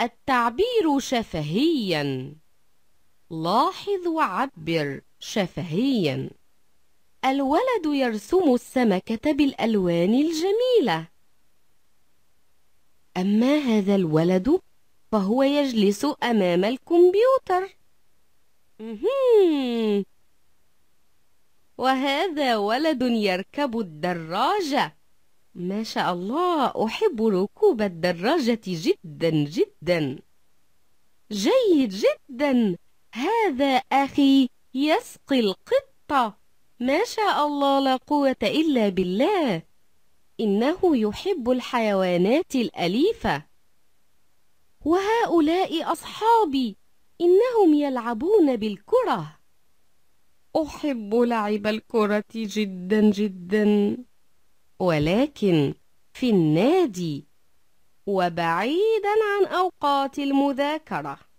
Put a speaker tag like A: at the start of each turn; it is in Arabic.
A: التعبير شفهيا لاحظ وعبر شفهيا الولد يرسم السمكة بالألوان الجميلة أما هذا الولد فهو يجلس أمام الكمبيوتر وهذا ولد يركب الدراجة ما شاء الله أحب ركوب الدراجة جدا جدا جيد جدا هذا أخي يسقي القطة ما شاء الله لا قوة إلا بالله إنه يحب الحيوانات الأليفة وهؤلاء أصحابي إنهم يلعبون بالكرة أحب لعب الكرة جدا جدا ولكن في النادي وبعيدا عن أوقات المذاكرة